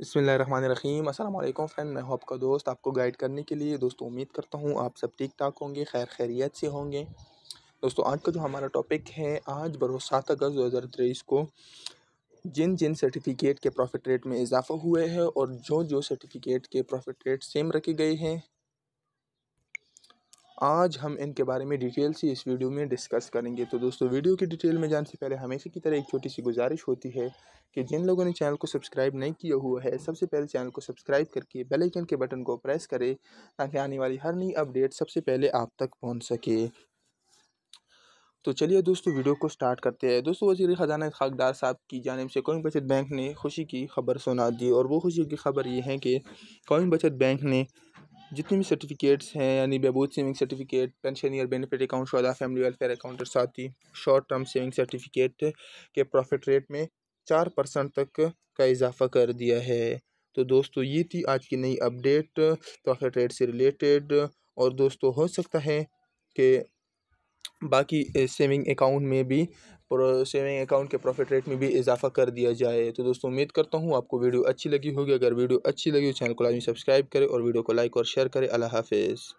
बसमीम अल्लाम फ्रेंड मैं हूं आपका दोस्त आपको गाइड करने के लिए दोस्तों उम्मीद करता हूं आप सब ठीक ठाक होंगे खैर खैरियत से होंगे दोस्तों आज का जो हमारा टॉपिक है आज बरोज सात अगस्त दो हज़ार तेईस को जिन जिन सर्टिफिकेट के प्रॉफिट रेट में इजाफा हुए है और जो जो सर्टिफिकेट के प्रॉफिट रेट सेम रखे गए हैं आज हम इनके बारे में डिटेल से इस वीडियो में डिस्कस करेंगे तो दोस्तों वीडियो की डिटेल में जाने से पहले हमेशा की तरह एक छोटी सी गुजारिश होती है कि जिन लोगों ने चैनल को सब्सक्राइब नहीं किया हुआ है सबसे पहले चैनल को सब्सक्राइब करके बेल आइकन के बटन को प्रेस करें ताकि आने वाली हर नई अपडेट सबसे पहले आप तक पहुँच सके तो चलिए दोस्तों वीडियो को स्टार्ट करते हैं दोस्तों वजीर ख़जाना खाकदार साहब की जानब से कौमी बचत बैंक ने खुशी की खबर सुना दी और वो खुशी की खबर ये है कि कौमी बचत बैंक ने जितने भी सर्टिफिकेट्स हैं यानी बहबूद saving certificate pensioner benefit account शुदा फैमिली वेलफेयर अकाउंट और साथ ही शॉर्ट टर्म सेविंग सर्टिफिकेट के प्रॉफिट रेट में चार परसेंट तक का इजाफा कर दिया है तो दोस्तों ये थी आज की नई अपडेट प्रॉफिट रेट से रिलेटेड और दोस्तों हो सकता है कि बाकी सेविंग अकाउंट में भी सेविंग अकाउंट के प्रॉफिट रेट में भी इजाफा कर दिया जाए तो दोस्तों उम्मीद करता हूँ आपको वीडियो अच्छी लगी होगी अगर वीडियो अच्छी लगी हो चैनल को लाजमी सब्सक्राइब करें और वीडियो को लाइक और शेयर करें अल्लाह हाफिज़